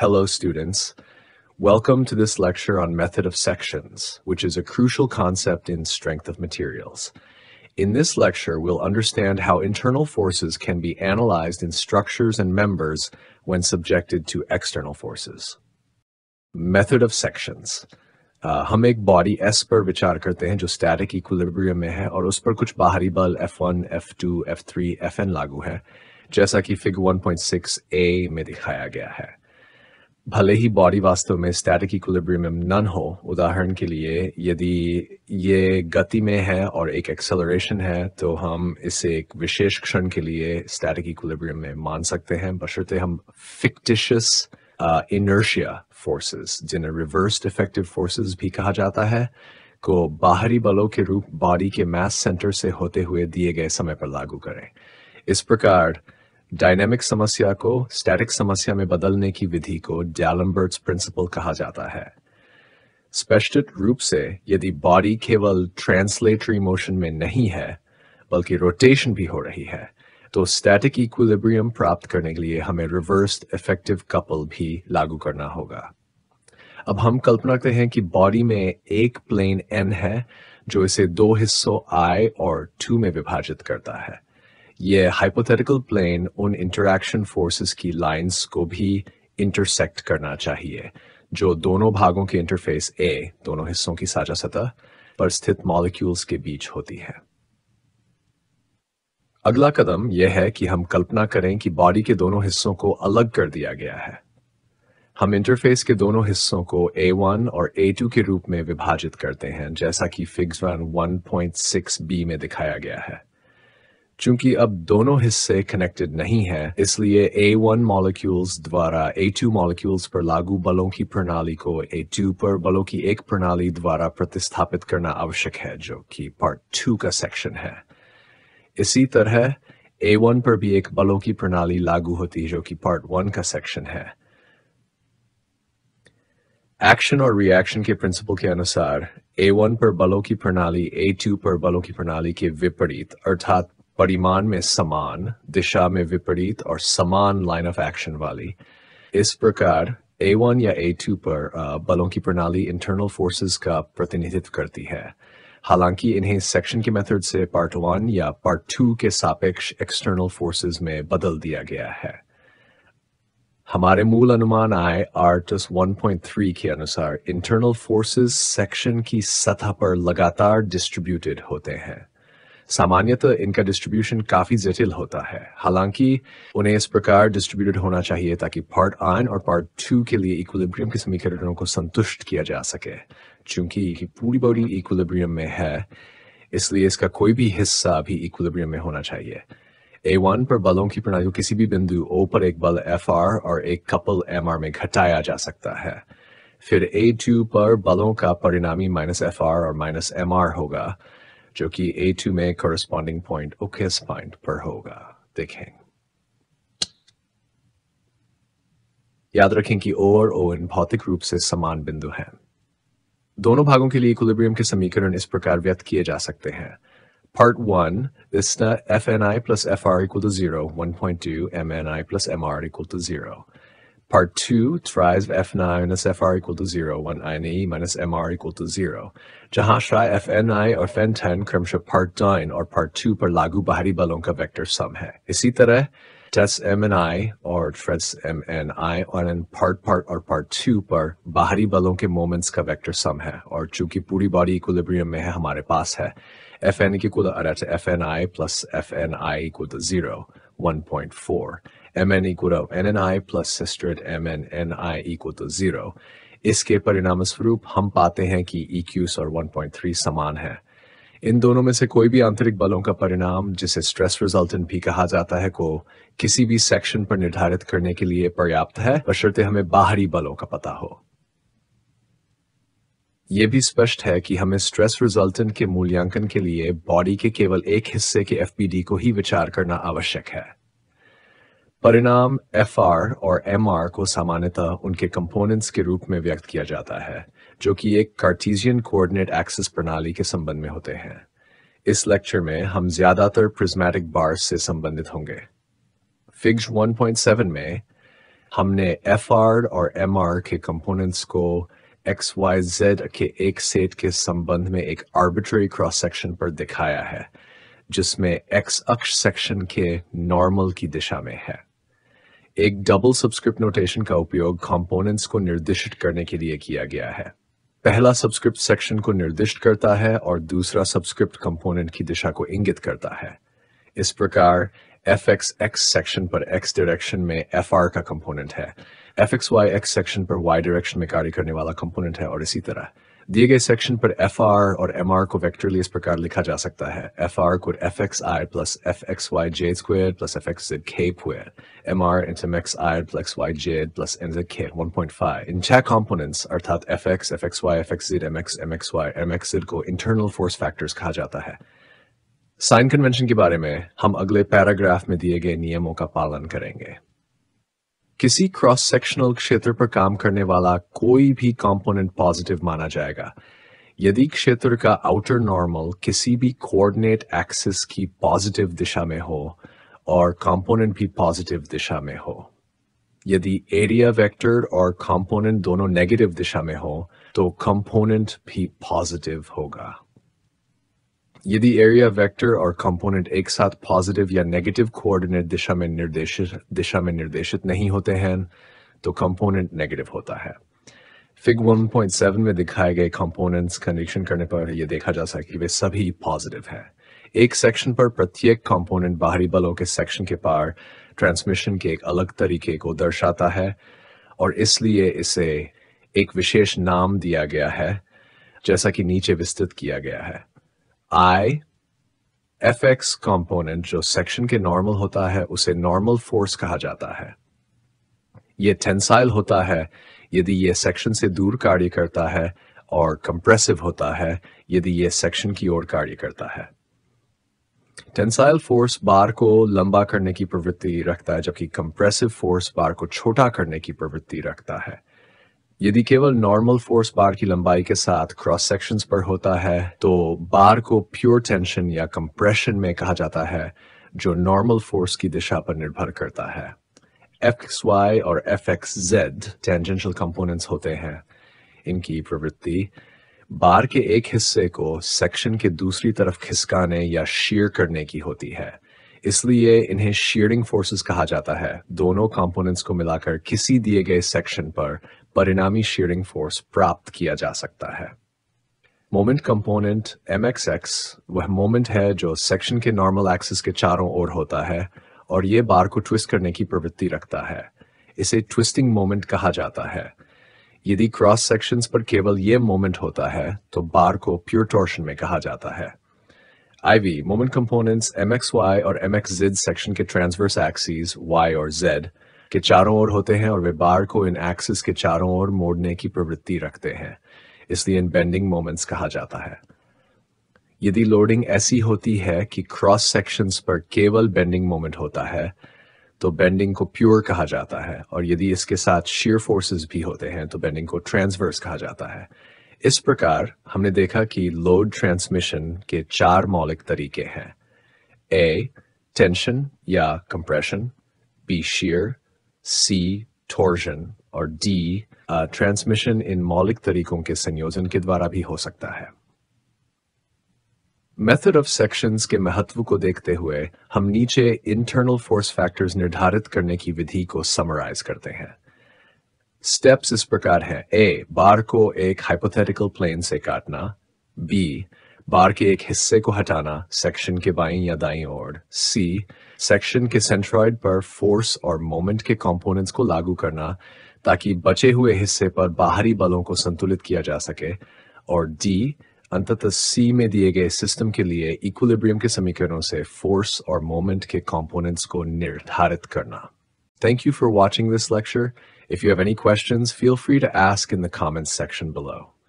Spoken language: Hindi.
Hello, students. Welcome to this lecture on method of sections, which is a crucial concept in strength of materials. In this lecture, we'll understand how internal forces can be analyzed in structures and members when subjected to external forces. Method of sections. Uh, हम एक बॉडी एस पर विचार करते हैं जो स्टैटिक इक्विलिब्रियम में है और उस पर कुछ बाहरी बल F1, F2, F3, Fn लागू है जैसा कि figure 1.6 ए में दिखाया गया है भले ही बॉडी वास्तव में स्टैटिक इक्विलिब्रियम नन हो उदाहरण के लिए यदि ये गति में है और एक एक्सेलरेशन है तो हम इसे एक विशेष क्षण के लिए स्टैटिक इक्विलिब्रियम में मान सकते हैं बशर्ते हम फिक्टिशियस इनर्शिया फोर्सेस जिन्हें रिवर्स डिफेक्टिव फोर्सेस भी कहा जाता है को बाहरी बलों के रूप बॉडी के मास सेंटर से होते हुए दिए गए समय पर लागू करें इस प्रकार डायनेमिक समस्या को स्टैटिक समस्या में बदलने की विधि को डैलम्बर्ट्स प्रिंसिपल कहा जाता है स्पष्ट रूप से यदि बॉडी केवल ट्रांसलेटरी मोशन में नहीं है बल्कि रोटेशन भी हो रही है तो स्टैटिक इक्विलिब्रियम प्राप्त करने के लिए हमें रिवर्स इफेक्टिव कपल भी लागू करना होगा अब हम कल्पना करते हैं कि बॉडी में एक प्लेन एन है जो इसे दो हिस्सों आई और टू में विभाजित करता है ये हाइपोथेटिकल प्लेन उन इंटरेक्शन फोर्सेस की लाइंस को भी इंटरसेक्ट करना चाहिए जो दोनों भागों के इंटरफेस ए दोनों हिस्सों की साझा सतह पर स्थित मॉलिक्यूल्स के बीच होती है अगला कदम यह है कि हम कल्पना करें कि बॉडी के दोनों हिस्सों को अलग कर दिया गया है हम इंटरफेस के दोनों हिस्सों को A1 और A2 के रूप में विभाजित करते हैं जैसा कि फिग्स वन पॉइंट में दिखाया गया है चूंकि अब दोनों हिस्से कनेक्टेड नहीं है इसलिए ए वन मॉलिक्यूल्स द्वारा ए टू मॉलिक्यूल्स पर लागू बलों की प्रणाली को ए टू पर बलों की एक प्रणाली द्वारा प्रतिस्थापित करना आवश्यक है जो कि पार्ट टू का सेक्शन है इसी तरह ए वन पर भी एक बलों की प्रणाली लागू होती है जो कि पार्ट वन का सेक्शन है एक्शन और रिएक्शन के प्रिंसिपल के अनुसार ए वन पर बलों की प्रणाली ए टू पर बलों की प्रणाली के विपरीत अर्थात परिमाण में समान दिशा में विपरीत और समान लाइन ऑफ एक्शन वाली इस प्रकार ए वन या ए टू पर बलों की प्रणाली इंटरनल फोर्सेस का प्रतिनिधित्व करती है हालांकि इन्हें सेक्शन के मेथड से पार्ट वन या पार्ट टू के सापेक्ष एक्सटर्नल फोर्सेस में बदल दिया गया है हमारे मूल अनुमान आए पॉइंट 1.3 के अनुसार इंटरनल फोर्सेस सेक्शन की सतह पर लगातार डिस्ट्रीब्यूटेड होते हैं सामान्यतः तो इनका डिस्ट्रीब्यूशन काफी जटिल होता है हालांकि उन्हें इस प्रकार डिस्ट्रीब्यूटेड होना चाहिए ताकि पार्ट आन और पार्ट टू के लिए इक्विलिब्रियम के समीकरणों को संतुष्ट किया जा सके चूंकि ये पूरी बॉडी इक्विलिब्रियम में है इसलिए इसका कोई भी हिस्सा भी इक्विलिब्रियम में होना चाहिए ए वन पर बलों की प्रणाली किसी भी बिंदु ओ पर एक बल एफ आर और एक कपल एम आर में घटाया जा सकता है फिर ए टू पर बलों का परिणामी माइनस एफ आर और माइनस एम आर होगा जो कि ए टू में कॉरेस्पॉन्डिंग पॉइंट ओकेस पॉइंट पर होगा देखें याद रखें कि ओ और इन भौतिक रूप से समान बिंदु हैं दोनों भागों के लिए इक्विलिब्रियम के समीकरण इस प्रकार व्यक्त किए जा सकते हैं Part 1, this uh, Fni plus Fr equal to 0, 1.2, Mni plus Mr equal to 0. Part 2 tries fni minus fr equal to 0 when ine minus mr equal to 0. जहां शाय fni और fen10 क्रमशः part 9 और part 2 पर लागू बाहरी बलों का वेक्टर सम है इसी तरह टेस्ट एम एन आई और ट्रेस एम एन आई और एन पार्ट पार्ट और पार्ट टू पर बाहरी बलों के मोमेंट्स का वेक्टर सम है और चूंकि पूरी बॉडी इक्विलिब्रियम में है हमारे पास है F N equal F N I plus F N I equal zero 1.4. mn equal to nni plus sister at mn ni equal to 0. इसके परिणाम स्वरूप हम पाते हैं कि EQs और 1.3 समान हैं। इन दोनों में से कोई भी आंतरिक बलों का परिणाम जिसे स्ट्रेस रिजल्टेंट भी कहा जाता है को किसी भी सेक्शन पर निर्धारित करने के लिए पर्याप्त है बशर्ते हमें बाहरी बलों का पता हो ये भी स्पष्ट है कि हमें स्ट्रेस रिजल्टेंट के मूल्यांकन के लिए बॉडी के केवल एक हिस्से के एफबीडी को ही विचार करना आवश्यक है परिणाम एफ और एम को सामान्यतः उनके कंपोनेंट्स के रूप में व्यक्त किया जाता है जो कि एक कार्टिजियन कोऑर्डिनेट एक्सिस प्रणाली के संबंध में होते हैं इस लेक्चर में हम ज्यादातर प्रिज्मेटिक बार्स से संबंधित होंगे फिग्स 1.7 में हमने एफ और एम के कंपोनेंट्स को एक्स वाई जेड के एक सेट के संबंध में एक आर्बिट्री क्रॉस सेक्शन पर दिखाया है जिसमें एक्स अक्ष सेक्शन के नॉर्मल की दिशा में है एक डबल सब्सक्रिप्ट नोटेशन का उपयोग कंपोनेंट्स को निर्दिष्ट करने के लिए किया गया है पहला सब्सक्रिप्ट सेक्शन को निर्दिष्ट करता है और दूसरा सब्सक्रिप्ट कंपोनेंट की दिशा को इंगित करता है इस प्रकार एफ एक्स एक्स सेक्शन पर एक्स डायरेक्शन में एफ आर का कंपोनेंट है F X Y X section पर वाई डायरेक्शन में कार्य करने वाला कंपोनेंट है और इसी तरह दिए गए सेक्शन पर एफ आर और एम आर को वैक्टरली इस प्रकार लिखा जा सकता है एफ आर को F X I plus F X Y Z square plus F X Z के स्क्वेयर एम आर इंस M X I plus Y Z plus N Z के वन पॉइंट फाइव इन छह कॉम्पोनेंट्स अर्थात F X F X Y F X Z M X M X Y M X Z को इंटरनल फोर्स फैक्टर्स कहा जाता है साइन कन्वेंशन के बारे में हम अगले पैराग्राफ में दिए गए नियमों का पालन करेंगे किसी क्रॉस सेक्शनल क्षेत्र पर काम करने वाला कोई भी कंपोनेंट पॉजिटिव माना जाएगा यदि क्षेत्र का आउटर नॉर्मल किसी भी कोऑर्डिनेट एक्सिस की पॉजिटिव दिशा में हो और कंपोनेंट भी पॉजिटिव दिशा में हो यदि एरिया वेक्टर और कंपोनेंट दोनों नेगेटिव दिशा में हो तो कंपोनेंट भी पॉजिटिव होगा यदि एरिया वेक्टर और कंपोनेंट एक साथ पॉजिटिव या नेगेटिव कोऑर्डिनेट दिशा में निर्देशित दिशा में निर्देशित नहीं होते हैं तो कंपोनेंट नेगेटिव होता है फिग 1.7 में दिखाए गए कंपोनेंट्स का निरीक्षण करने पर यह देखा जा सके कि वे सभी पॉजिटिव हैं एक सेक्शन पर प्रत्येक कंपोनेंट बाहरी बलों के सेक्शन के पार ट्रांसमिशन के एक अलग तरीके को दर्शाता है और इसलिए इसे एक विशेष नाम दिया गया है जैसा कि नीचे विस्तृत किया गया है आई एफ एक्स कॉम्पोनेंट जो सेक्शन के नॉर्मल होता है उसे नॉर्मल फोर्स कहा जाता है ये टेंसाइल होता है यदि ये सेक्शन से दूर कार्य करता है और कंप्रेसिव होता है यदि ये सेक्शन की ओर कार्य करता है टेंसाइल फोर्स बार को लंबा करने की प्रवृत्ति रखता है जबकि कंप्रेसिव फोर्स बार को छोटा करने की प्रवृत्ति रखता है यदि केवल नॉर्मल फोर्स बार की लंबाई के साथ क्रॉस सेक्शंस पर होता है तो बार को प्योर टेंशन या कंप्रेशन में कहा जाता है जो नॉर्मल फोर्स की दिशा पर निर्भर करता है वाई और जेड टेंजेंशियल कंपोनेंट्स होते हैं इनकी प्रवृत्ति बार के एक हिस्से को सेक्शन के दूसरी तरफ खिसकाने या शेयर करने की होती है इसलिए इन्हें शेयरिंग फोर्सेस कहा जाता है दोनों कंपोनेंट्स को मिलाकर किसी दिए गए सेक्शन पर परिणामी शेयरिंग फोर्स प्राप्त किया जा सकता है मोमेंट कंपोनेंट एम वह मोमेंट है जो सेक्शन के नॉर्मल एक्सिस के चारों ओर होता है और ये बार को ट्विस्ट करने की प्रवृत्ति रखता है इसे ट्विस्टिंग मोमेंट कहा जाता है यदि क्रॉस सेक्शंस पर केवल ये मोमेंट होता है तो बार को प्योर टॉर्शन में कहा जाता है IV moment components M X Y और एम एक्स जेड सेक्शन के ट्रांसवर्स एक्सीज वाई और जेड के चारों ओर होते हैं और वे बार को इन एक्सिस के चारों ओर मोड़ने की प्रवृत्ति रखते हैं इसलिए इन बेंडिंग मोमेंट्स कहा जाता है यदि लोडिंग ऐसी होती है कि क्रॉस सेक्शंस पर केवल बेंडिंग मोमेंट होता है तो बेंडिंग को प्योर कहा जाता है और यदि इसके साथ शेयर फोर्सेस भी होते हैं तो बेंडिंग को ट्रांसवर्स कहा जाता है इस प्रकार हमने देखा कि लोड ट्रांसमिशन के चार मौलिक तरीके हैं ए टेंशन या compression B shear C torsion और डी ट्रांसमिशन इन मौलिक तरीकों के संयोजन के द्वारा भी हो सकता है मेथड ऑफ सेक्शंस के महत्व को देखते हुए हम नीचे इंटरनल फोर्स फैक्टर्स निर्धारित करने की विधि को समराइज करते हैं स्टेप्स इस प्रकार हैं ए बार को एक हाइपोथेटिकल प्लेन से काटना बी बार के एक हिस्से को हटाना सेक्शन के बाई या दाई ओर सी सेक्शन के सेंट्रॉइड पर फोर्स और मोमेंट के कंपोनेंट्स को लागू करना ताकि बचे हुए हिस्से पर बाहरी बलों को संतुलित किया जा सके और डी अंततः सी में दिए गए सिस्टम के लिए इक्विलिब्रियम के समीकरणों से फोर्स और मोमेंट के कंपोनेंट्स को निर्धारित करना thank you for watching this lecture if you have any question feel free to ask in the comment section below